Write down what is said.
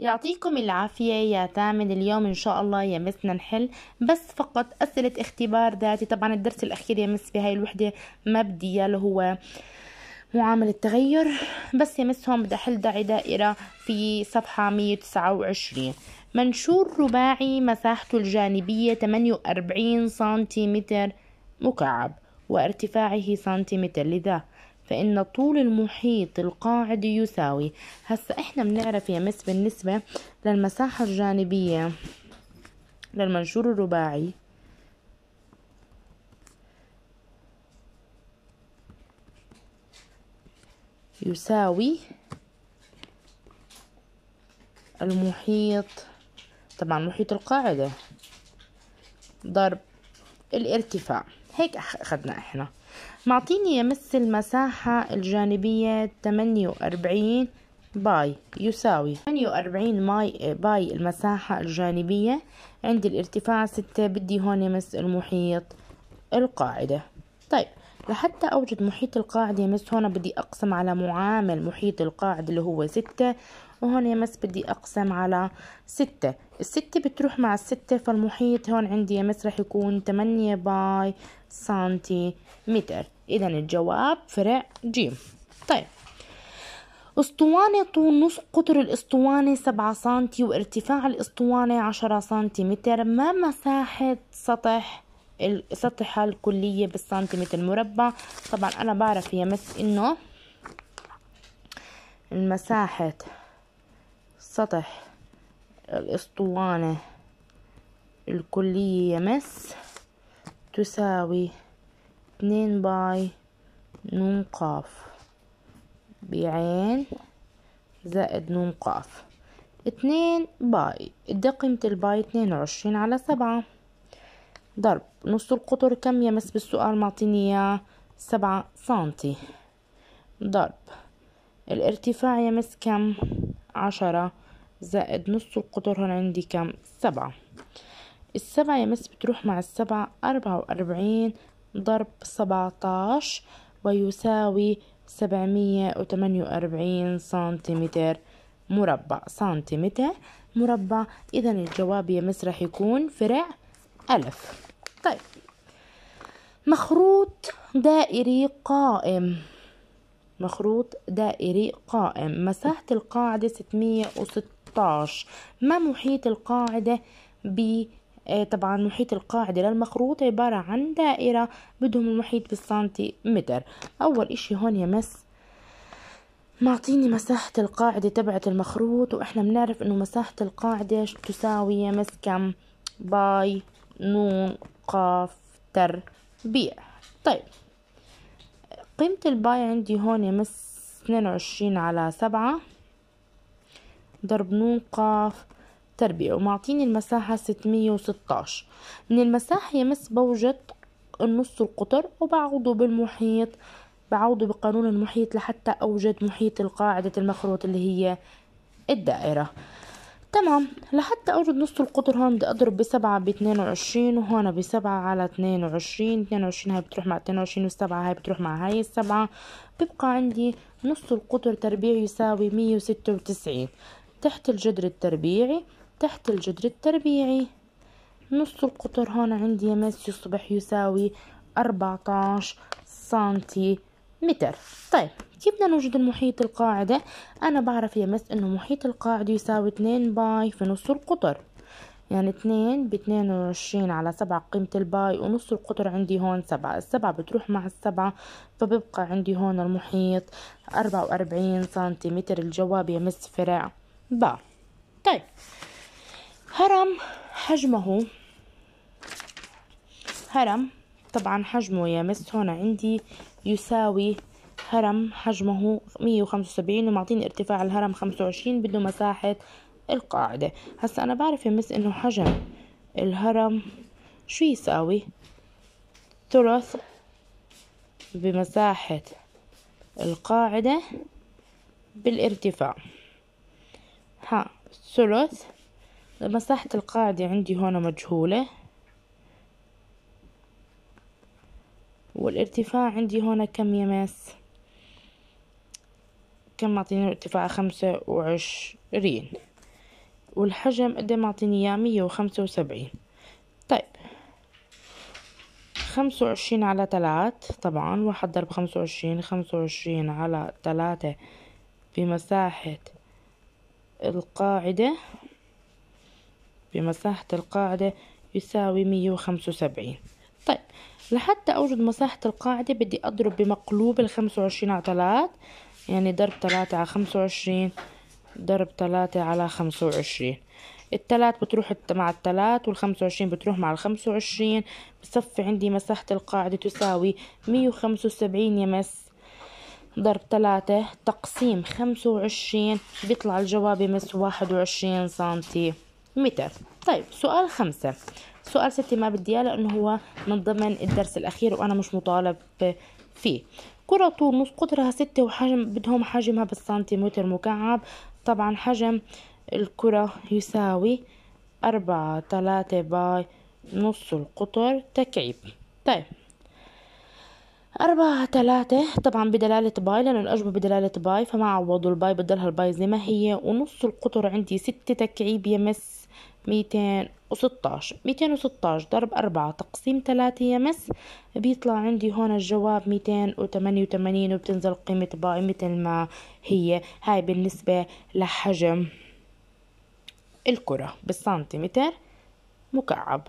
يعطيكم العافية يا تامن اليوم إن شاء الله يا مسنا نحل بس فقط أسئلة اختبار ذاتي طبعا الدرس الأخير يا مس بهاي الوحدة مبدئي اللي هو معامل التغير بس يا مس هون بدي أحل داعي دائرة في صفحة 129 منشور رباعي مساحته الجانبية 48 سنتيمتر مكعب وارتفاعه سنتيمتر لذا فإن طول المحيط القاعد يساوي هسا إحنا بنعرف يا مس بالنسبة للمساحة الجانبية للمنشور الرباعي يساوي المحيط طبعا محيط القاعدة ضرب الارتفاع هيك أخذنا إحنا معطيني يمس المساحة الجانبية 48 باي يساوي 48 ماي باي المساحة الجانبية عند الارتفاع 6 بدي هون يمس المحيط القاعدة طيب لحتى أوجد محيط القاعد يمس هنا بدي أقسم على معامل محيط القاعد اللي هو ستة وهون يمس بدي أقسم على ستة الستة بتروح مع الستة فالمحيط هون عندي يمس رح يكون تمانية باي متر إذا الجواب فرع جيم طيب اسطوانة طول نصف قطر الاسطوانة سبعة سنتي وارتفاع الاسطوانة عشرة سنتي متر ما مساحة سطح السطحة الكلية بالسنتيمتر مربع طبعا أنا بعرف هي مس إنه المساحة سطح الأسطوانة الكلية مس تساوي اتنين باي نون قاف بعين زائد نون قاف اتنين باي دقيمة الباي اتنين وعشرين على سبعة ضرب نص القطر كم يمس بالسؤال معطيني اياه سبعة سنتي ضرب الارتفاع يمس كم عشرة زائد نص القطر هون عندي كم سبعة السبعة يمس بتروح مع السبعة أربعة وأربعين ضرب سبعتاش ويساوي سبعمية وتمانية وأربعين سنتيمتر مربع سنتيمتر مربع إذا الجواب يمس رح يكون فرع ألف طيب مخروط دائري قائم مخروط دائري قائم مساحة القاعدة 616 ما محيط القاعدة ب آه، طبعا محيط القاعدة للمخروط عبارة عن دائرة بدهم المحيط بالسنتيمتر أول إشي هون يا مس معطيني مساحة القاعدة تبعت المخروط وإحنا بنعرف إنه مساحة القاعدة تساوي يا مس كم باي نون قاف تربيع طيب قيمة الباي عندي هون مس اثنين وعشرين على سبعة ضرب نون قاف تربيع ومعطيني المساحة ستمية وستاش من المساحة يمس بوجة النص القطر وبعوضه بالمحيط بعوضه بقانون المحيط لحتى أوجد محيط القاعدة المخروط اللي هي الدائرة تمام لحتى اورد نص القطر هون بدي أضرب بسبعة باتنين وعشرين وهون بسبعة على اتنين وعشرين اتنين وعشرين هاي بتروح مع اتنين وعشرين والسبعة هاي بتروح مع هاي السبعة بيبقى عندي نص القطر تربيع يساوي مية وستة وتسعين تحت الجدر التربيعي تحت الجدر التربيعي نص القطر هون عندي يا مس يصبح يساوي أربعتاش سنتي متر طيب كيف بدنا نوجد المحيط القاعدة أنا بعرف يا مس إنه محيط القاعدة يساوي اتنين باي في نص القطر يعني اتنين باتنين وعشرين على سبعة قيمة الباي ونص القطر عندي هون سبعة السبعة بتروح مع السبعة فببقى عندي هون المحيط أربعة وأربعين سنتيمتر الجواب يا مس فرع با طيب هرم حجمه هرم طبعا حجمه يا مس هون عندي يساوي هرم حجمه 175 ومعطيني ارتفاع الهرم 25 بده مساحة القاعدة هسا أنا بعرف بس إنه حجم الهرم شو يساوي ثلث بمساحة القاعدة بالارتفاع ها ثلث مساحة القاعدة عندي هون مجهولة والارتفاع عندي هون كم يا ماس؟ كان معطيني ارتفاع خمسة وعشرين والحجم قد إيه معطيني اياه مية وخمسة وسبعين طيب خمسة وعشرين على تلات طبعا واحد ضرب خمسة وعشرين خمسة وعشرين على تلاتة بمساحة القاعدة بمساحة القاعدة يساوي مية وخمسة وسبعين طيب لحتى أوجد مساحة القاعدة بدي أضرب بمقلوب الخمسة وعشرين على تلات يعني ضرب تلاتة على خمسة وعشرين ضرب تلاتة على خمسة وعشرين التلات بتروح مع التلات والخمسة وعشرين بتروح مع الخمسة وعشرين بصفي عندي مساحة القاعدة تساوي مية وخمسة وسبعين يمس ضرب تلاتة تقسيم خمسة وعشرين بيطلع الجواب يمس واحد وعشرين سنتي متر طيب سؤال خمسة سؤال ستة ما بدي اياه لأنه هو من ضمن الدرس الأخير وأنا مش مطالب فيه كرة تونس قطرها ستة وحجم بدهم حجمها بالسنتيمتر مكعب طبعا حجم الكرة يساوي أربعة تلاتة باي نص القطر تكعيب طيب أربعة تلاتة طبعا بدلالة باي لأن الأجوبة بدلالة باي فما عوضوا الباي بدلها الباي زي ما هي ونص القطر عندي ستة تكعيب يمس ميتين وستاش ميتين وستاش ضرب أربعة تقسيم تلاتة يمس بيطلع عندي هون الجواب ميتين وتمانية وتمانين وبتنزل قيمة باي مثل ما هي هاي بالنسبة لحجم الكرة بالسنتيمتر مكعب